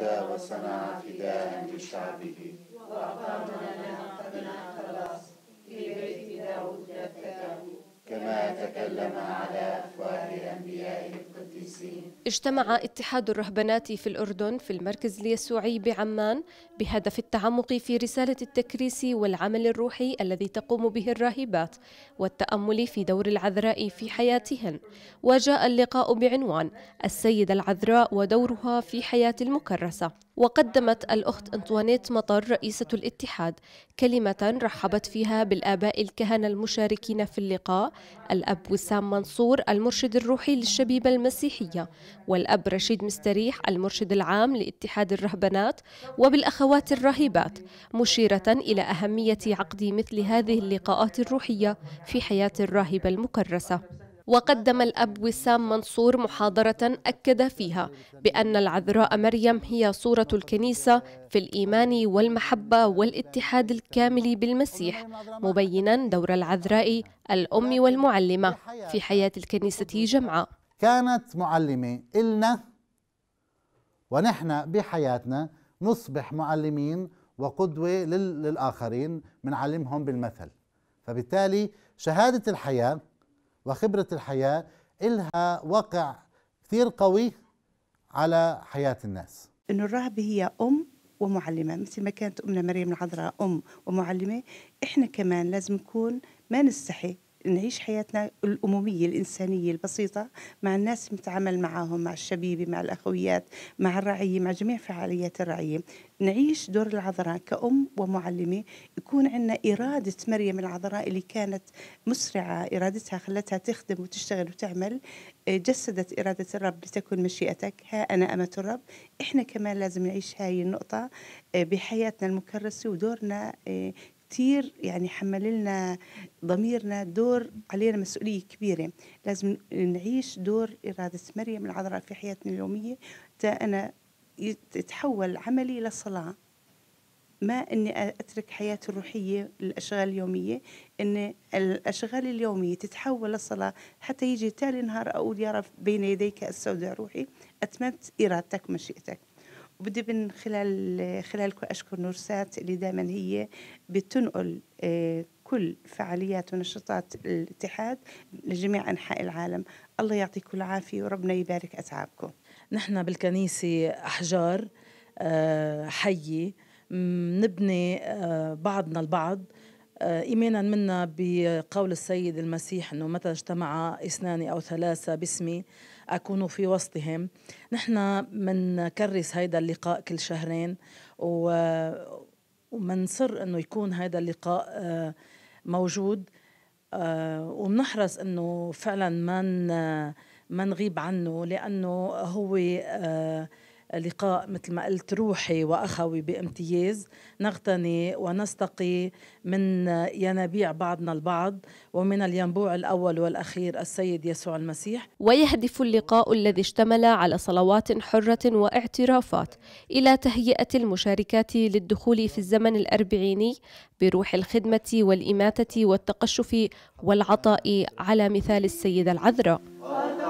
جاهد وصنع فداء لشعبه وأقام لنا قدنا خلاص في بيت داود كما تكلم على اجتمع اتحاد الرهبنات في الأردن في المركز اليسوعي بعمان بهدف التعمق في رسالة التكريس والعمل الروحي الذي تقوم به الراهبات والتأمل في دور العذراء في حياتهن وجاء اللقاء بعنوان السيدة العذراء ودورها في حياة المكرسة وقدمت الأخت أنطوانيت مطر رئيسة الاتحاد كلمة رحبت فيها بالآباء الكهنة المشاركين في اللقاء الأب وسام منصور المرشد الروحي للشبيبة المسيحية والأب رشيد مستريح المرشد العام لاتحاد الرهبنات وبالأخوات الراهبات مشيرة إلى أهمية عقد مثل هذه اللقاءات الروحية في حياة الراهبة المكرسة وقدم الأب وسام منصور محاضرة أكد فيها بأن العذراء مريم هي صورة الكنيسة في الإيمان والمحبة والاتحاد الكامل بالمسيح مبينا دور العذراء الأم والمعلمة في حياة الكنيسة جمعاء كانت معلمة إلنا ونحن بحياتنا نصبح معلمين وقدوة للآخرين بنعلمهم بالمثل فبالتالي شهادة الحياة وخبرة الحياة إلها وقع كثير قوي على حياة الناس إنه الرهبة هي أم ومعلمة مثل ما كانت أمنا مريم العذراء أم ومعلمة إحنا كمان لازم نكون ما نستحي نعيش حياتنا الأمومية الإنسانية البسيطة مع الناس نتعامل معهم مع الشبيبة مع الأخويات مع الرعية مع جميع فعاليات الرعية نعيش دور العذراء كأم ومعلمة يكون عندنا إرادة مريم العذراء اللي كانت مسرعة إرادتها خلتها تخدم وتشتغل وتعمل آه، جسدت إرادة الرب لتكن مشيئتك ها أنا أمة الرب إحنا كمان لازم نعيش هاي النقطة آه، بحياتنا المكرسة ودورنا آه، كتير يعني حمل لنا ضميرنا دور علينا مسؤولية كبيرة لازم نعيش دور إرادة مريم العذراء في حياتنا اليومية حتى أنا يتحول عملي إلى صلاة ما اني اترك حياتي الروحيه للأشغال اليوميه ان الاشغال اليوميه تتحول لصلاه حتى يجي تالي نهار اقول يا رب بين يديك استودع روحي اتممت ارادتك مشيئتك وبدي من خلال خلالكم أشكر نورسات اللي دائما هي بتنقل آه، كل فعاليات ونشاطات الاتحاد لجميع أنحاء العالم الله يعطيكم العافية وربنا يبارك أتعابكم نحن بالكنيسة أحجار آه، حية نبني آه، بعضنا البعض آه، إيمانا منا بقول السيد المسيح أنه متى اجتمع اثنان أو ثلاثة باسمي أكون في وسطهم نحن منكرس هيدا اللقاء كل شهرين و ومنصر أنه يكون هيدا اللقاء آه، موجود آه، وبنحرص أنه فعلا ما ما نغيب عنه لأنه هو لقاء مثل ما قلت روحي واخوي بامتياز نغتني ونستقي من ينابيع بعضنا البعض ومن الينبوع الاول والاخير السيد يسوع المسيح. ويهدف اللقاء الذي اشتمل على صلوات حره واعترافات الى تهيئه المشاركات للدخول في الزمن الاربعيني بروح الخدمه والاماته والتقشف والعطاء على مثال السيده العذراء.